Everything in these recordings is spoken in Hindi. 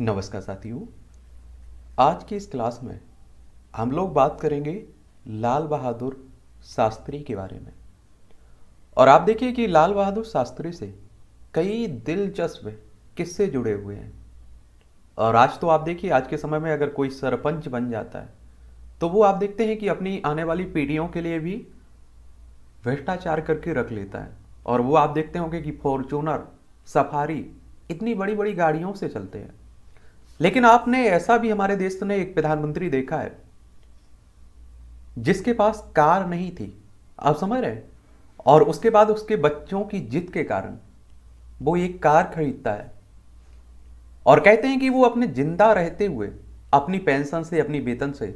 नमस्कार साथियों आज की इस क्लास में हम लोग बात करेंगे लाल बहादुर शास्त्री के बारे में और आप देखिए कि लाल बहादुर शास्त्री से कई दिलचस्प किस्से जुड़े हुए हैं और आज तो आप देखिए आज के समय में अगर कोई सरपंच बन जाता है तो वो आप देखते हैं कि अपनी आने वाली पीढ़ियों के लिए भी भ्रष्टाचार करके रख लेता है और वो आप देखते होंगे कि फॉर्चूनर सफारी इतनी बड़ी बड़ी गाड़ियों से चलते हैं लेकिन आपने ऐसा भी हमारे देश तो ने एक प्रधानमंत्री देखा है जिसके पास कार नहीं थी आप समझ रहे हैं और उसके बाद उसके बच्चों की जिद के कारण वो एक कार खरीदता है और कहते हैं कि वो अपने जिंदा रहते हुए अपनी पेंशन से अपनी वेतन से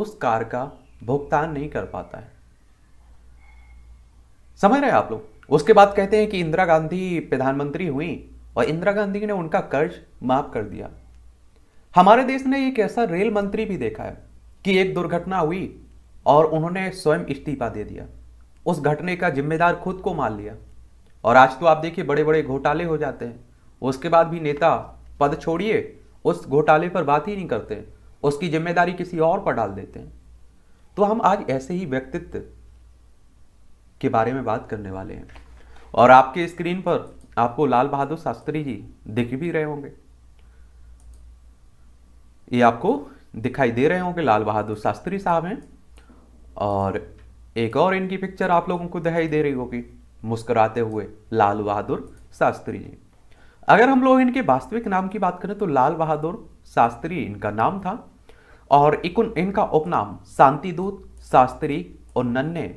उस कार का भुगतान नहीं कर पाता है समझ रहे हैं आप लोग उसके बाद कहते हैं कि इंदिरा गांधी प्रधानमंत्री हुई और इंदिरा गांधी ने उनका कर्ज माफ कर दिया हमारे देश ने एक ऐसा रेल मंत्री भी देखा है कि एक दुर्घटना हुई और उन्होंने स्वयं इस्तीफा दे दिया उस घटने का जिम्मेदार खुद को मान लिया और आज तो आप देखिए बड़े बड़े घोटाले हो जाते हैं उसके बाद भी नेता पद छोड़िए उस घोटाले पर बात ही नहीं करते उसकी जिम्मेदारी किसी और पर डाल देते हैं तो हम आज ऐसे ही व्यक्तित्व के बारे में बात करने वाले हैं और आपके स्क्रीन पर आपको लाल बहादुर शास्त्री जी दिख भी रहे होंगे ये आपको दिखाई दे रहे होंगे लाल बहादुर शास्त्री साहब हैं और एक और इनकी पिक्चर आप लोगों को दिखाई दे रही होगी मुस्कुराते हुए लाल बहादुर शास्त्री जी अगर हम लोग इनके वास्तविक नाम की बात करें तो लाल बहादुर शास्त्री इनका नाम था और इनका उपनाम शांतिदूत शास्त्री और नन्हे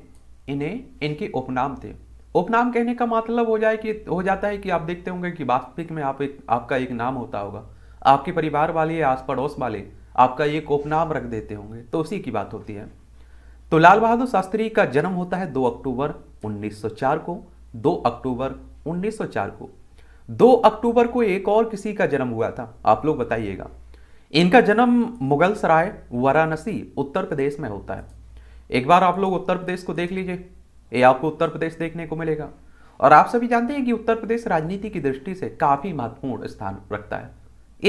इन्हें इनके उपनाम थे उपनाम कहने का मतलब हो जाए कि हो जाता है कि आप देखते होंगे कि वास्तविक में आप एक आपका एक नाम होता होगा आपके परिवार वाले आस पड़ोस वाले आपका ये कोपनाम रख देते होंगे तो उसी की बात होती है तो लाल बहादुर शास्त्री का जन्म होता है 2 अक्टूबर 1904 को 2 अक्टूबर 1904 को 2 अक्टूबर को एक और किसी का जन्म हुआ था आप लोग बताइएगा इनका जन्म मुगल सराय वाराणसी उत्तर प्रदेश में होता है एक बार आप लोग उत्तर प्रदेश को देख लीजिए ये आपको उत्तर प्रदेश देखने को मिलेगा और आप सभी जानते हैं कि उत्तर प्रदेश राजनीति की दृष्टि से काफी महत्वपूर्ण स्थान रखता है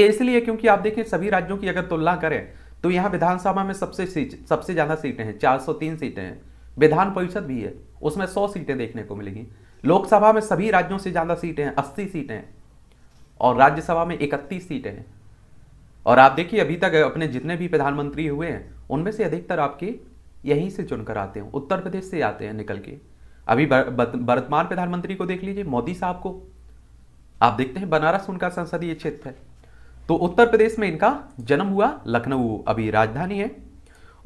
इसलिए क्योंकि आप देखें सभी राज्यों की अगर तुलना करें तो यहाँ विधानसभा में सबसे सीट सबसे ज़्यादा सीटें हैं 403 सीटें हैं विधान परिषद भी है उसमें 100 सीटें देखने को मिलेंगी लोकसभा में सभी राज्यों से ज़्यादा सीटें हैं अस्सी सीटें हैं और राज्यसभा में इकतीस सीटें हैं और आप देखिए अभी तक अपने जितने भी प्रधानमंत्री हुए हैं उनमें से अधिकतर आपके यहीं से चुनकर आते हैं उत्तर प्रदेश से आते हैं निकल के अभी वर्तमान प्रधानमंत्री को देख लीजिए मोदी साहब को आप देखते हैं बनारस उनका संसदीय क्षेत्र है तो उत्तर प्रदेश में इनका जन्म हुआ लखनऊ अभी राजधानी है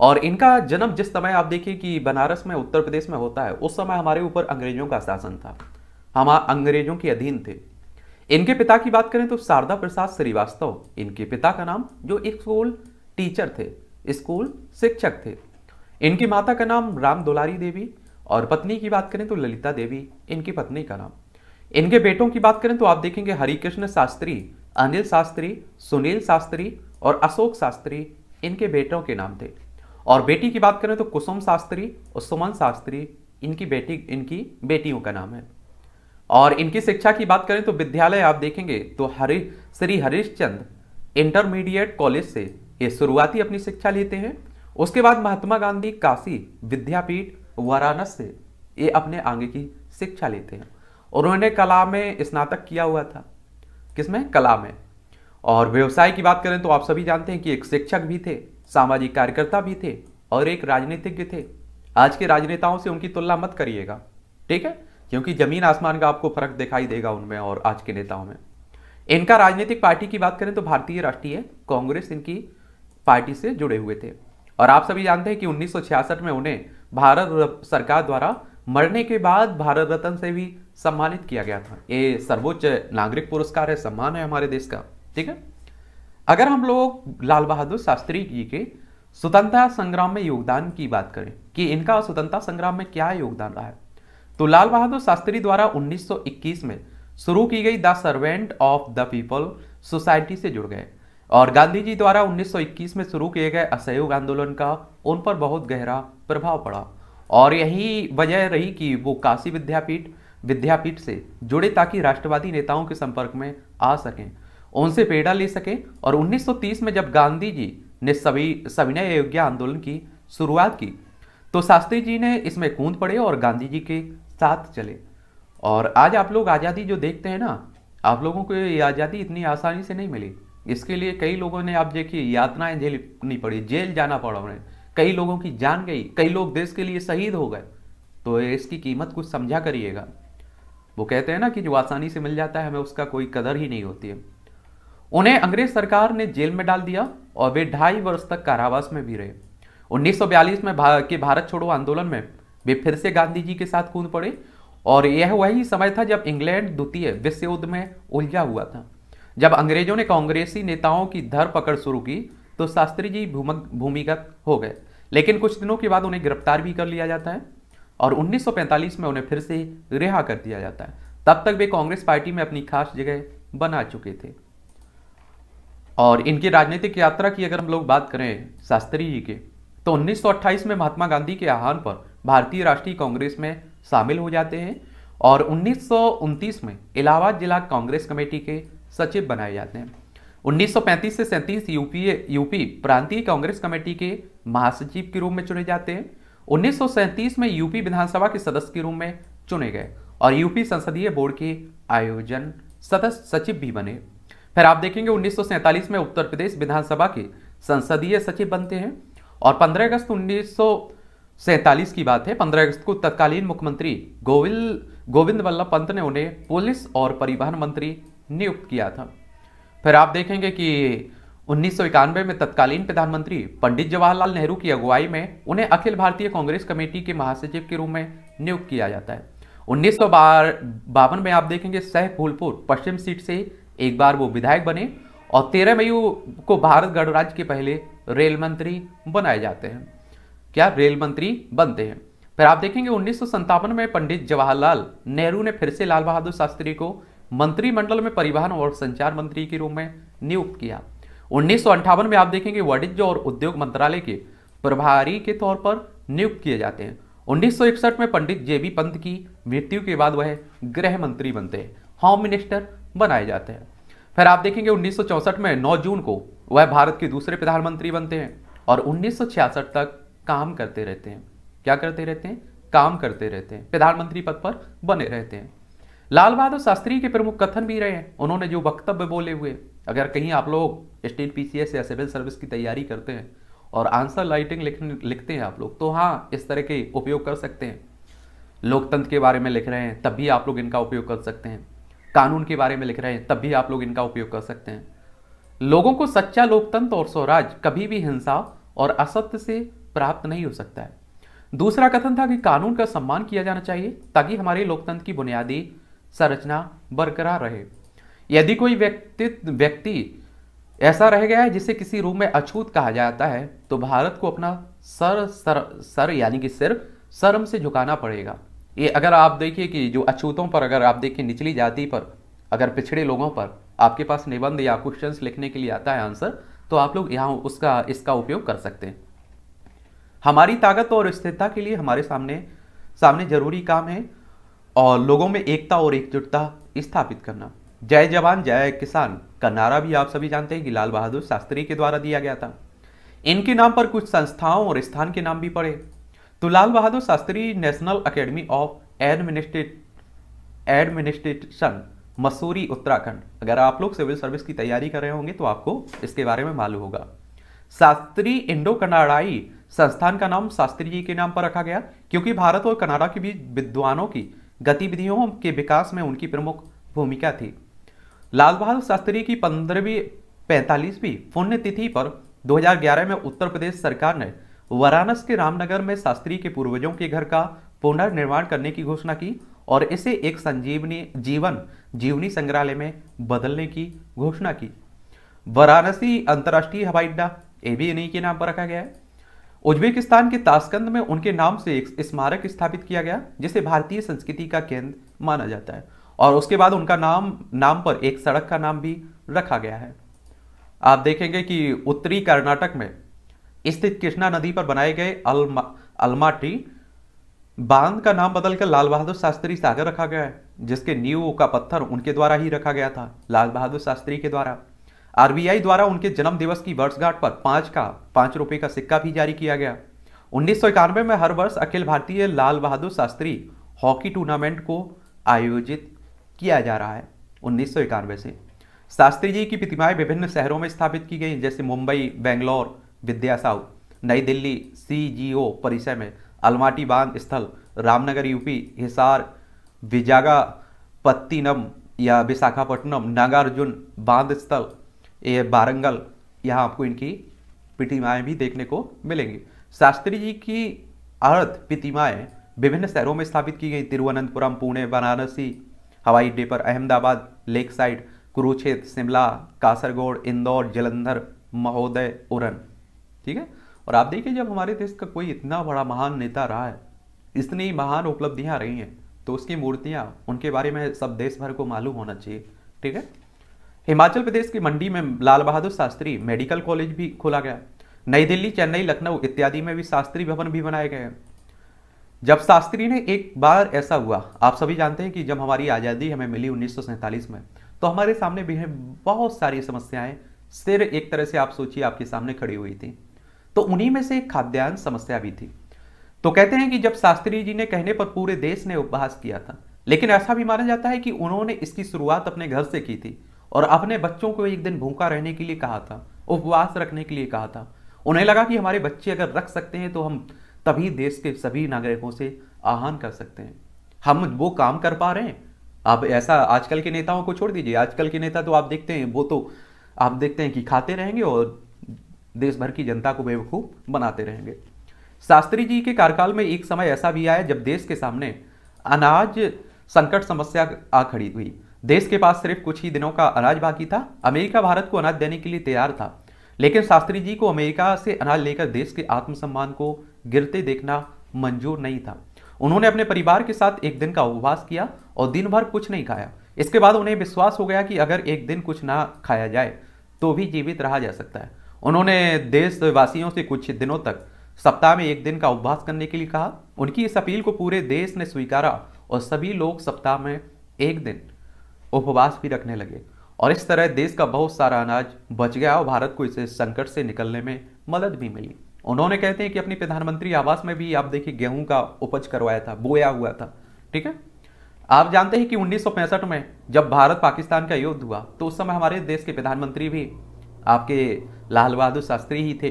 और इनका जन्म जिस समय आप देखिए कि बनारस में उत्तर प्रदेश में होता है उस समय हमारे ऊपर अंग्रेजों का शासन था हम अंग्रेजों के अधीन थे इनके पिता की बात करें तो शारदा प्रसाद श्रीवास्तव इनके पिता का नाम जो स्कूल टीचर थे स्कूल शिक्षक थे इनकी माता का नाम राम दुलारी देवी और पत्नी की बात करें तो ललिता देवी इनकी पत्नी का नाम इनके बेटों की बात करें तो आप देखेंगे हरिकृष्ण शास्त्री अनिल शास्त्री सुनील शास्त्री और अशोक शास्त्री इनके बेटों के नाम थे और बेटी की बात करें तो कुसुम शास्त्री और सुमन शास्त्री इनकी बेटी इनकी बेटियों का नाम है और इनकी शिक्षा की बात करें तो विद्यालय आप देखेंगे तो हरि श्री हरिश्चंद इंटरमीडिएट कॉलेज से ये शुरुआती अपनी शिक्षा लेते हैं उसके बाद महात्मा गांधी काशी विद्यापीठ वाराणस से ये अपने आगे की शिक्षा लेते हैं उन्होंने कला में स्नातक किया हुआ था किसमें कला में और व्यवसाय की बात करें तो आप सभी जानते हैं कि एक शिक्षक भी थे सामाजिक कार्यकर्ता भी थे और एक राजनीतिज्ञ थे आज के राजनेताओं से उनकी तुलना मत करिएगा ठीक है क्योंकि जमीन आसमान का आपको फर्क दिखाई देगा उनमें और आज के नेताओं में इनका राजनीतिक पार्टी की बात करें तो भारतीय राष्ट्रीय कांग्रेस इनकी पार्टी से जुड़े हुए थे और आप सभी जानते हैं कि 1966 में उन्हें भारत सरकार द्वारा मरने के बाद भारत रत्न से भी सम्मानित किया गया था ये सर्वोच्च नागरिक पुरस्कार है सम्मान है हमारे देश का ठीक है अगर हम लोग लाल बहादुर शास्त्री जी के स्वतंत्रता संग्राम में योगदान की बात करें कि इनका स्वतंत्रता संग्राम में क्या योगदान रहा है तो लाल बहादुर शास्त्री द्वारा 1921 में शुरू की गई the servant of the people society से जुड़ गए और गांधी जी द्वारा 1921 में शुरू किए गए असहयोग आंदोलन का उन पर बहुत गहरा प्रभाव पड़ा और यही वजह रही कि वो काशी विद्यापीठ विद्यापीठ से जुड़े ताकि राष्ट्रवादी नेताओं के संपर्क में आ सकें उनसे पेड़ा ले सकें और 1930 में जब गांधी जी ने सभी सविनय अयोग्या आंदोलन की शुरुआत की तो शास्त्री जी ने इसमें कूद पड़े और गांधी जी के साथ चले और आज आप लोग आज़ादी जो देखते हैं ना आप लोगों को ये आज़ादी इतनी आसानी से नहीं मिली इसके लिए कई लोगों ने आप देखिए यातनाएं झेलनी पड़ी जेल जाना पड़ा उन्हें कई लोगों की जान गई कई लोग देश के लिए शहीद हो गए तो इसकी कीमत कुछ समझा करिएगा वो कहते हैं ना कि जो आसानी से मिल जाता है हमें उसका कोई कदर ही नहीं होती है उन्हें अंग्रेज सरकार ने जेल में डाल दिया और वे ढाई वर्ष तक कारावास में भी रहे 1942 में भा, के भारत छोड़ो आंदोलन में वे फिर से गांधी जी के साथ कूद पड़े और यह वही समय था जब इंग्लैंड द्वितीय विश्व युद्ध में उलझा हुआ था जब अंग्रेजों ने कांग्रेसी नेताओं की धर पकड़ शुरू की तो शास्त्री जी भूमिगत हो गए लेकिन कुछ दिनों के बाद उन्हें गिरफ्तार भी कर लिया जाता है और 1945 में उन्हें फिर से रिहा कर दिया जाता है तब तक वे कांग्रेस पार्टी में अपनी खास जगह बना चुके थे और इनकी राजनीतिक यात्रा की अगर हम लोग बात करें शास्त्री जी के तो 1928 में महात्मा गांधी के आह्वान पर भारतीय राष्ट्रीय कांग्रेस में शामिल हो जाते हैं और उन्नीस में इलाहाबाद जिला कांग्रेस कमेटी के सचिव बनाए जाते हैं 1935 से सैंतीस यूपी यूपी प्रांतीय कांग्रेस कमेटी के महासचिव के रूप में चुने जाते हैं उन्नीस में यूपी विधानसभा के सदस्य के रूप में चुने गए और यूपी संसदीय बोर्ड के आयोजन सदस्य सचिव भी बने फिर आप देखेंगे उन्नीस में उत्तर प्रदेश विधानसभा के संसदीय सचिव बनते हैं और 15 अगस्त उन्नीस की बात है 15 अगस्त को तत्कालीन मुख्यमंत्री गोविंद गोविंद वल्लभ पंत ने उन्हें पुलिस और परिवहन मंत्री नियुक्त किया था फिर आप देखेंगे कि उन्नीस में तत्कालीन प्रधानमंत्री पंडित जवाहरलाल नेहरू की अगुवाई में उन्हें अखिल भारतीय कांग्रेस कमेटी के महासचिव के रूप में नियुक्त किया जाता है उन्नीस बावन में आप देखेंगे सह फूलपुर पश्चिम सीट से एक बार वो विधायक बने और तेरह मई को भारत गणराज्य के पहले रेल मंत्री बनाए जाते हैं क्या रेल मंत्री बनते हैं फिर आप देखेंगे उन्नीस में पंडित जवाहरलाल नेहरू ने फिर से लाल बहादुर शास्त्री को मंत्रिमंडल में परिवहन और संचार मंत्री के रूप में नियुक्त किया उन्नीस में आप देखेंगे वाणिज्य और उद्योग मंत्रालय के प्रभारी के तौर पर नियुक्त किए जाते हैं उन्नीस में पंडित जे बी पंत की मृत्यु के बाद वह गृह मंत्री बनते हैं होम मिनिस्टर बनाए जाते हैं फिर आप देखेंगे उन्नीस में 9 जून को वह भारत के दूसरे प्रधानमंत्री बनते हैं और उन्नीस तक काम करते रहते हैं क्या करते रहते हैं काम करते रहते हैं प्रधानमंत्री पद पर बने रहते हैं लाल बहादुर शास्त्री के प्रमुख कथन भी रहे हैं उन्होंने जो वक्तव्य बोले हुए अगर कहीं आप लोग स्टेट पीसीएस या सिविल सर्विस की तैयारी करते हैं और आंसर लाइटिंग लिखते हैं आप लोग तो हाँ इस तरह के उपयोग कर सकते हैं लोकतंत्र के बारे में लिख रहे हैं तब भी आप लोग इनका उपयोग कर सकते हैं कानून के बारे में लिख रहे हैं तब भी आप लोग इनका उपयोग कर सकते हैं लोगों को सच्चा लोकतंत्र और स्वराज कभी भी हिंसा और असत्य से प्राप्त नहीं हो सकता है दूसरा कथन था कि कानून का सम्मान किया जाना चाहिए ताकि हमारे लोकतंत्र की बुनियादी संरचना बरकरार रहे यदि कोई व्यक्ति व्यक्ति ऐसा रह गया है जिसे किसी रूप में अछूत कहा जाता है तो भारत को अपना सर सर सर यानी कि सिर शर्म से झुकाना पड़ेगा ये अगर आप देखिए कि जो अछूतों पर अगर आप देखिए निचली जाति पर अगर पिछड़े लोगों पर आपके पास निबंध या क्वेश्चन लिखने के लिए आता है आंसर तो आप लोग यहाँ उसका इसका उपयोग कर सकते हैं हमारी ताकत और स्थिरता के लिए हमारे सामने सामने जरूरी काम है और लोगों में एकता और एकजुटता स्थापित करना जय जवान जय किसान का नारा भी आप सभी जानते हैं कि लाल बहादुर शास्त्री के द्वारा दिया गया था इनके नाम पर कुछ संस्थाओं और स्थान के नाम भी पड़े तो Lal Bahadur Shastri national academy of administrate administration Mussoorie Uttarakhand अगर आप लोग सिविल सर्विस की तैयारी कर रहे होंगे तो आपको इसके बारे में मालूम होगा शास्त्री इंडो कनाडाई संस्थान का नाम शास्त्री जी के नाम पर रखा गया क्योंकि भारत और कनाडा के बीच विद्वानों की गतिविधियों के विकास में उनकी प्रमुख भूमिका थी लाल बहादुर शास्त्री की पंद्रहवीं पैंतालीसवीं पुण्यतिथि पर 2011 में उत्तर प्रदेश सरकार ने वाराणसी के रामनगर में शास्त्री के पूर्वजों के घर का पुनर्निर्माण करने की घोषणा की और इसे एक संजीवनी जीवन जीवनी संग्रहालय में बदलने की घोषणा की वाराणसी अंतर्राष्ट्रीय हवाई अड्डा ए भी इन्हीं के नाम पर रखा गया है उज्बेकिस्तान के ताशकंद में उनके नाम से एक स्मारक स्थापित किया गया जिसे भारतीय संस्कृति का केंद्र माना जाता है और उसके बाद उनका नाम नाम पर एक सड़क का नाम भी रखा गया है आप देखेंगे कि उत्तरी कर्नाटक में स्थित कृष्णा नदी पर बनाए गए अल्मा अल्माटी बांध का नाम बदलकर लाल बहादुर शास्त्री सागर रखा गया है जिसके नींव का पत्थर उनके द्वारा ही रखा गया था लाल बहादुर शास्त्री के द्वारा आरबीआई द्वारा उनके जन्म दिवस की वर्षगांठ पर पांच का पांच रुपए का सिक्का भी जारी किया गया उन्नीस में हर वर्ष अखिल भारतीय लाल बहादुर शास्त्री हॉकी टूर्नामेंट को आयोजित किया जा रहा है उन्नीस से शास्त्री जी की प्रतिमाएं विभिन्न शहरों में स्थापित की गई जैसे मुंबई बेंगलोर विद्यासाउ नई दिल्ली सीजीओ परिसर में अलमाटी बांध स्थल रामनगर यूपी हिसार विजागा पत्तीनम या विशाखापट्टनम नागार्जुन बांध स्थल ये बारंगल यहाँ आपको इनकी प्रतिमाएँ भी देखने को मिलेंगी शास्त्री जी की अर्थ प्रतिमाएँ विभिन्न शहरों में स्थापित की गई तिरुवनंतपुरम पुणे वाराणसी हवाई अड्डे पर अहमदाबाद लेक साइड कुरुक्षेत्र शिमला कासरगोड़ इंदौर जलंधर महोदय उरन ठीक है और आप देखिए जब हमारे देश का कोई इतना बड़ा महान नेता रहा है इतनी महान उपलब्धियाँ रही हैं तो उसकी मूर्तियाँ उनके बारे में सब देश भर को मालूम होना चाहिए ठीक है हिमाचल प्रदेश की मंडी में लाल बहादुर शास्त्री मेडिकल कॉलेज भी खोला गया नई दिल्ली चेन्नई लखनऊ इत्यादि में भी शास्त्री भवन भी बनाए गए हैं जब शास्त्री ने एक बार ऐसा हुआ आप सभी जानते हैं कि जब हमारी आज़ादी हमें मिली उन्नीस में तो हमारे सामने भी बहुत सारी समस्याएं सिर एक तरह से आप सोचिए आपके सामने खड़ी हुई थी तो उन्हीं में से एक खाद्यान्न समस्या भी थी तो कहते हैं कि जब शास्त्री जी ने कहने पर पूरे देश ने उपहास किया था लेकिन ऐसा भी माना जाता है कि उन्होंने इसकी शुरुआत अपने घर से की थी और अपने बच्चों को एक दिन भूखा रहने के लिए कहा था उपवास रखने के लिए कहा था उन्हें लगा कि हमारे बच्चे अगर रख सकते हैं तो हम तभी देश के सभी नागरिकों से आह्वान कर सकते हैं हम वो काम कर पा रहे हैं आप ऐसा आजकल के नेताओं को छोड़ दीजिए आजकल के नेता तो आप देखते हैं वो तो आप देखते हैं कि खाते रहेंगे और देश भर की जनता को बेवकूफ़ बनाते रहेंगे शास्त्री जी के कार्यकाल में एक समय ऐसा भी आया जब देश के सामने अनाज संकट समस्या आ खड़ी हुई देश के पास सिर्फ कुछ ही दिनों का अनाज बाकी था अमेरिका भारत को अनाज देने के लिए तैयार था लेकिन शास्त्री जी को अमेरिका से अनाज लेकर देश के आत्मसम्मान को गिरते देखना मंजूर नहीं था उन्होंने अपने परिवार के साथ एक दिन का उपवास किया और दिन भर कुछ नहीं खाया इसके बाद उन्हें विश्वास हो गया कि अगर एक दिन कुछ ना खाया जाए तो भी जीवित रहा जा सकता है उन्होंने देशवासियों से कुछ दिनों तक सप्ताह में एक दिन का उपवास करने के लिए कहा उनकी इस अपील को पूरे देश ने स्वीकारा और सभी लोग सप्ताह में एक दिन उपवास भी रखने लगे और इस तरह देश का बहुत सारा अनाज बच गया और भारत को इसे संकट से निकलने में मदद भी मिली उन्होंने कहते हैं कि अपनी प्रधानमंत्री आवास में भी आप देखिए गेहूं का उपज करवाया था बोया हुआ था ठीक है आप जानते हैं कि उन्नीस में जब भारत पाकिस्तान का युद्ध हुआ तो उस समय हमारे देश के प्रधानमंत्री भी आपके लाल बहादुर शास्त्री ही थे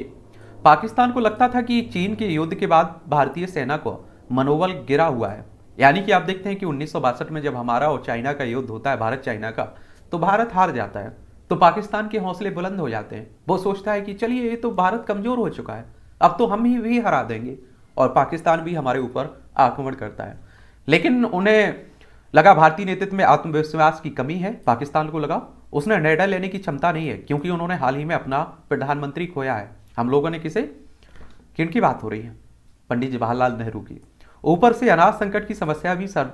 पाकिस्तान को लगता था कि चीन के युद्ध के बाद भारतीय सेना को मनोबल गिरा हुआ है यानी कि आप देखते हैं कि उन्नीस में जब हमारा और चाइना का युद्ध होता है भारत चाइना का तो भारत हार जाता है तो पाकिस्तान के हौसले बुलंद हो जाते हैं वो सोचता है कि चलिए ये तो भारत कमज़ोर हो चुका है अब तो हम ही भी हरा देंगे और पाकिस्तान भी हमारे ऊपर आक्रमण करता है लेकिन उन्हें लगा भारतीय नेतृत्व में आत्मविश्वास की कमी है पाकिस्तान को लगा उसने निर्णय लेने की क्षमता नहीं है क्योंकि उन्होंने हाल ही में अपना प्रधानमंत्री खोया है हम लोगों ने किसे किन की बात हो रही है पंडित जवाहरलाल नेहरू की ऊपर से अनाज संकट की समस्या भी सर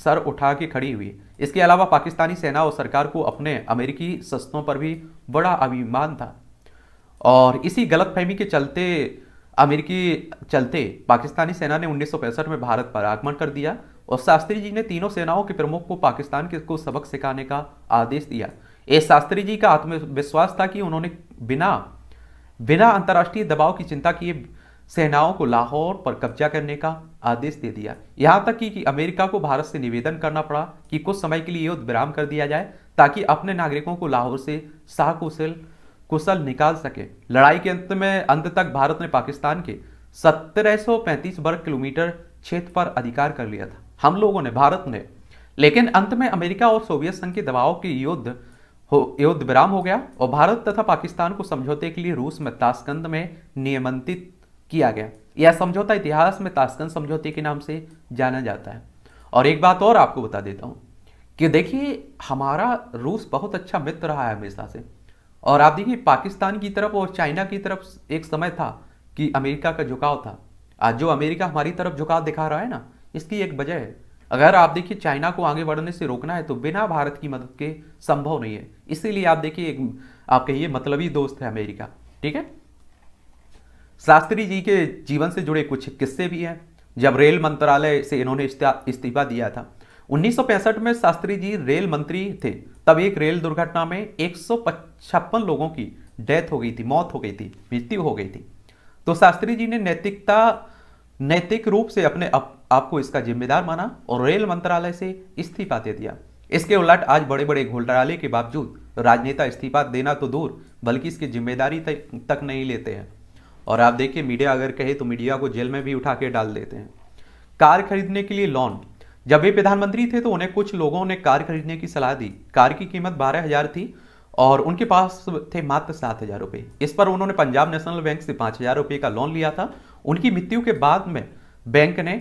सर उठा के खड़ी हुई इसके अलावा पाकिस्तानी सेना और सरकार को अपने अमेरिकी सस्तों पर भी बड़ा अभिमान था और इसी गलतफहमी के चलते अमेरिकी चलते पाकिस्तानी सेना ने उन्नीस में भारत पर आक्रमण कर दिया और शास्त्री जी ने तीनों सेनाओं के प्रमुख को पाकिस्तान के को सबक सिखाने का आदेश दिया ए शास्त्री जी का आत्मविश्वास था कि उन्होंने बिना बिना अंतर्राष्ट्रीय दबाव की चिंता किए सेनाओं को लाहौर पर कब्जा करने का आदेश दे दिया यहाँ तक कि, कि अमेरिका को भारत से निवेदन करना पड़ा कि कुछ समय के लिए युद्ध विराम कर दिया जाए ताकि अपने नागरिकों को लाहौर से साहकुशल कुशल निकाल सके लड़ाई के अंत में अंत तक भारत ने पाकिस्तान के 1735 वर्ग किलोमीटर क्षेत्र पर अधिकार कर लिया था हम लोगों ने भारत ने लेकिन अंत में अमेरिका और सोवियत संघ के दबाव के युद्ध युद्ध विराम हो गया और भारत तथा पाकिस्तान को समझौते के लिए रूस में ताशकंद में नियमंत्रित किया गया यह समझौता इतिहास में ताशकंद समझौते के नाम से जाना जाता है और एक बात और आपको बता देता हूँ कि देखिए हमारा रूस बहुत अच्छा मित्र रहा है हमेशा से और आप देखिए पाकिस्तान की तरफ और चाइना की तरफ एक समय था कि अमेरिका का झुकाव था आज जो अमेरिका हमारी तरफ झुकाव दिखा रहा है ना इसकी एक वजह है अगर आप देखिए चाइना को आगे बढ़ने से रोकना है तो बिना भारत की मदद के संभव नहीं है इसीलिए आप देखिए एक आप कहिए मतलबी दोस्त है अमेरिका ठीक है शास्त्री जी के जीवन से जुड़े कुछ किस्से भी हैं जब रेल मंत्रालय से इन्होंने इस्तीफा दिया था 1965 में शास्त्री जी रेल मंत्री थे तब एक रेल दुर्घटना में एक लोगों की डेथ हो गई थी मौत हो गई थी मृत्यु हो गई थी तो शास्त्री जी ने नैतिकता नैतिक रूप से अपने अप, आपको इसका जिम्मेदार माना और रेल मंत्रालय से इस्तीफा दे दिया इसके उलट आज बड़े बड़े घोटाले के बावजूद राजनेता इस्तीफा देना तो दूर बल्कि इसकी जिम्मेदारी तक नहीं लेते हैं और आप देखिए मीडिया अगर कहे तो मीडिया को जेल में भी उठा के डाल देते हैं कार खरीदने के लिए लोन जब वे प्रधानमंत्री थे तो उन्हें कुछ लोगों ने कार खरीदने की सलाह दी कार की कीमत बारह हजार थी और उनके पास थे मात्र सात हजार रुपये इस पर उन्होंने पंजाब नेशनल बैंक से पाँच हजार रुपये का लोन लिया था उनकी मृत्यु के बाद में बैंक ने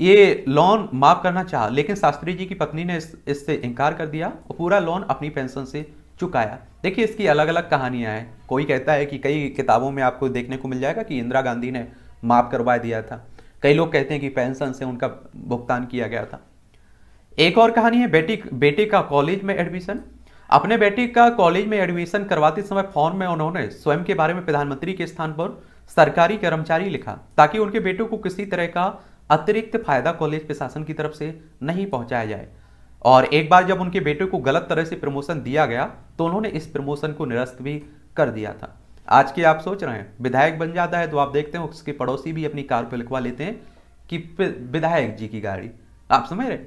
ये लोन माफ करना चाहा लेकिन शास्त्री जी की पत्नी ने इससे इस इनकार कर दिया और पूरा लोन अपनी पेंशन से चुकाया देखिए इसकी अलग अलग कहानियाँ हैं कोई कहता है कि कई किताबों में आपको देखने को मिल जाएगा कि इंदिरा गांधी ने माफ़ करवा दिया था कई लोग कहते हैं कि पेंशन से उनका भुगतान किया गया था एक और कहानी है बेटी बेटे का कॉलेज में एडमिशन अपने बेटे का कॉलेज में एडमिशन करवाते समय फॉर्म में उन्होंने स्वयं के बारे में प्रधानमंत्री के स्थान पर सरकारी कर्मचारी लिखा ताकि उनके बेटों को किसी तरह का अतिरिक्त फायदा कॉलेज प्रशासन की तरफ से नहीं पहुंचाया जाए और एक बार जब उनके बेटे को गलत तरह से प्रमोशन दिया गया तो उन्होंने इस प्रमोशन को निरस्त भी कर दिया था आज के आप सोच रहे हैं विधायक बन जाता है तो आप देखते हैं उसके पड़ोसी भी अपनी कार पर लिखवा लेते हैं कि विधायक जी की गाड़ी आप समझ रहे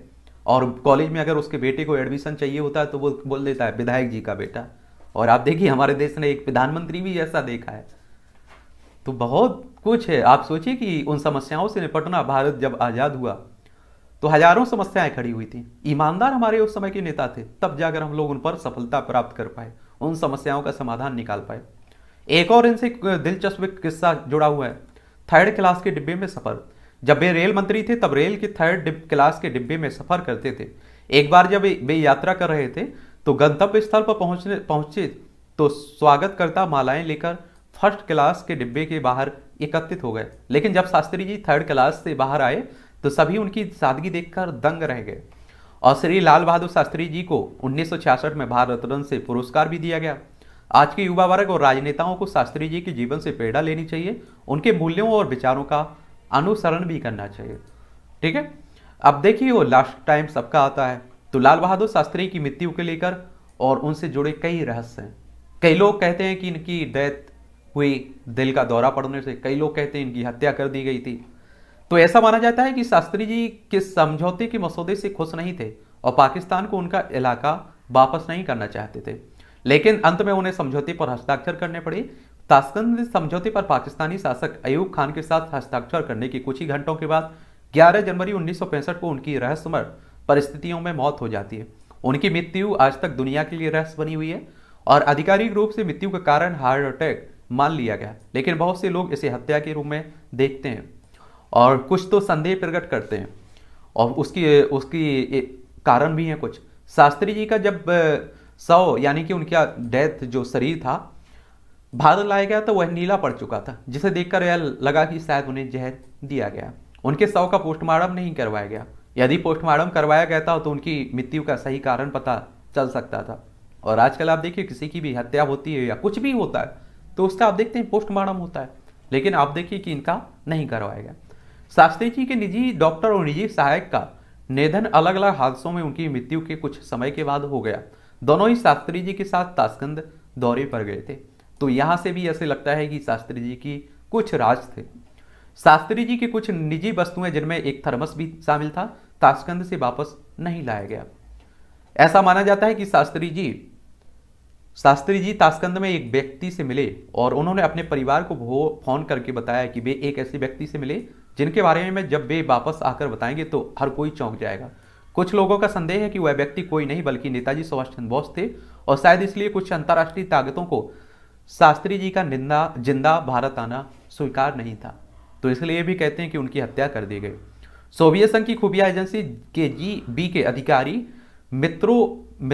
और कॉलेज में अगर उसके बेटे को एडमिशन चाहिए होता है तो वो बोल देता है विधायक जी का बेटा और आप देखिए हमारे देश ने एक प्रधानमंत्री भी ऐसा देखा है तो बहुत कुछ है आप सोचिए कि उन समस्याओं से निपटना भारत जब आज़ाद हुआ तो हजारों समस्याएं खड़ी हुई थी ईमानदार हमारे उस समय के नेता थे तब जाकर हम लोग उन पर सफलता प्राप्त कर पाए उन समस्याओं का समाधान निकाल पाए एक और इनसे दिलचस्प किस्सा जुड़ा हुआ है थर्ड क्लास के डिब्बे में सफर जब वे रेल मंत्री थे तब रेल के थर्ड क्लास के डिब्बे में सफर करते थे एक बार जब वे यात्रा कर रहे थे तो गंतव्य स्थल पर पहुंचने पहुंचे तो स्वागतकर्ता मालाएं लेकर फर्स्ट क्लास के डिब्बे के बाहर एकत्रित हो गए लेकिन जब शास्त्री जी थर्ड क्लास से बाहर आए तो सभी उनकी सादगी देखकर दंग रह गए और श्री लाल बहादुर शास्त्री जी को उन्नीस में भारत रत्न से पुरस्कार भी दिया गया आज के युवा वर्ग और राजनेताओं को शास्त्री जी के जीवन से प्रेरणा लेनी चाहिए उनके मूल्यों और विचारों का अनुसरण भी करना चाहिए ठीक है अब देखिए वो लास्ट टाइम सबका आता है तो लाल बहादुर शास्त्री की मृत्यु के लेकर और उनसे जुड़े कई रहस्य हैं कई लोग कहते हैं कि इनकी डेथ हुई दिल का दौरा पड़ने से कई लोग कहते हैं इनकी हत्या कर दी गई थी तो ऐसा माना जाता है कि शास्त्री जी किस समझौते के मसौदे से खुश नहीं थे और पाकिस्तान को उनका इलाका वापस नहीं करना चाहते थे लेकिन अंत में उन्हें समझौते पर हस्ताक्षर करने पड़े ताशकंद समझौते पर पाकिस्तानी शासक अयूब खान के साथ हस्ताक्षर करने के कुछ ही घंटों के बाद 11 जनवरी उन्नीस को उनकी रहस्यमय परिस्थितियों में मौत हो जाती है उनकी मृत्यु आज तक दुनिया के लिए रहस्य बनी हुई है और आधिकारिक रूप से मृत्यु का कारण हार्ट अटैक मान लिया गया लेकिन बहुत से लोग इसे हत्या के रूप में देखते हैं और कुछ तो संदेह प्रकट करते हैं और उसकी उसकी कारण भी हैं कुछ शास्त्री जी का जब सौ यानी कि उनका डेथ जो शरीर था भारत लाया गया तो वह नीला पड़ चुका था जिसे देखकर यह लगा कि शायद उन्हें जहर दिया गया उनके शव का पोस्टमार्टम नहीं करवाया गया यदि पोस्टमार्टम करवाया गया था तो उनकी मृत्यु का सही कारण पता चल सकता था और आजकल आप देखिए किसी की भी हत्या होती है या कुछ भी होता है तो उसका आप देखते हैं पोस्टमार्टम होता है लेकिन आप देखिए कि इनका नहीं करवाया गया शास्त्री जी के निजी डॉक्टर और निजी सहायक का निधन अलग अलग हादसों में उनकी मृत्यु के कुछ समय के बाद हो गया दोनों ही शास्त्री जी के साथ ताशकंद दौरे पर गए थे तो यहाँ से भी ऐसे लगता है कि शास्त्री जी की कुछ राज थे शास्त्री जी की कुछ निजी वस्तुएं जिनमें एक थर्मस भी शामिल था ताशकंद से वापस नहीं लाया गया ऐसा माना जाता है कि शास्त्री जी शास्त्री जी ताशकंद में एक व्यक्ति से मिले और उन्होंने अपने परिवार को फोन करके बताया कि वे एक ऐसे व्यक्ति से मिले जिनके बारे में जब वे वापस आकर बताएंगे तो हर कोई चौंक जाएगा कुछ लोगों का संदेह है कि वह व्यक्ति कोई नहीं बल्कि नेताजी सुभाष चंद्र बोस थे और शायद इसलिए कुछ अंतर्राष्ट्रीय ताकतों को शास्त्री जी का निंदा जिंदा भारत आना स्वीकार नहीं था तो इसलिए भी कहते हैं कि उनकी हत्या कर दी गई सोवियत संघ की खुफिया एजेंसी के जी बी के अधिकारी मित्रो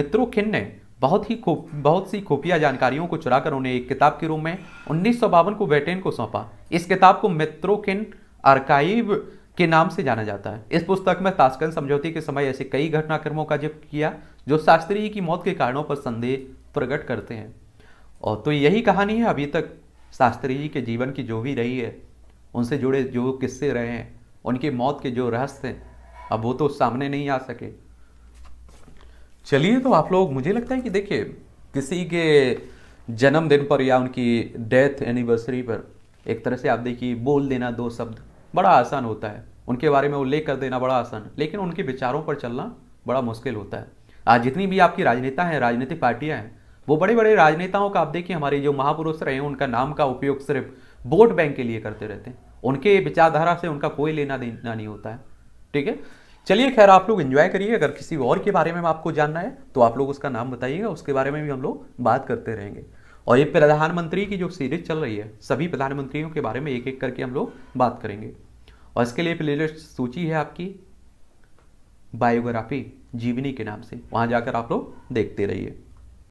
मित्रोखिन ने बहुत ही खूब बहुत सी खुफिया जानकारियों को चुराकर उन्हें एक किताब के रूप में उन्नीस को ब्रिटेन को सौंपा इस किताब को मित्रोखिन आर्काइव के नाम से जाना जाता है इस पुस्तक में ताशकंद समझौते के समय ऐसे कई घटनाक्रमों का जिक्र किया जो शास्त्री की मौत के कारणों पर संदेह प्रकट करते हैं और तो यही कहानी है अभी तक शास्त्री जी के जीवन की जो भी रही है उनसे जुड़े जो किस्से रहे हैं उनकी मौत के जो रहस्य हैं अब वो तो सामने नहीं आ सके चलिए तो आप लोग मुझे लगता है कि देखिए किसी के जन्मदिन पर या उनकी डेथ एनिवर्सरी पर एक तरह से आप देखिए बोल देना दो शब्द बड़ा आसान होता है उनके बारे में उल्लेख कर देना बड़ा आसान है लेकिन उनके विचारों पर चलना बड़ा मुश्किल होता है आज जितनी भी आपकी राजनेता हैं राजनीतिक पार्टियां हैं वो बड़े बड़े राजनेताओं का आप देखिए हमारे जो महापुरुष रहे हैं उनका नाम का उपयोग सिर्फ वोट बैंक के लिए करते रहते हैं उनके विचारधारा से उनका कोई लेना देना नहीं होता है ठीक है चलिए खैर आप लोग एंजॉय करिए अगर किसी और के बारे में आपको जानना है तो आप लोग उसका नाम बताइएगा उसके बारे में भी हम लोग बात करते रहेंगे और ये प्रधानमंत्री की जो सीरीज चल रही है सभी प्रधानमंत्रियों के बारे में एक एक करके हम लोग बात करेंगे और इसके लिए प्लेलिस्ट सूची है आपकी बायोग्राफी जीवनी के नाम से वहाँ जाकर आप लोग देखते रहिए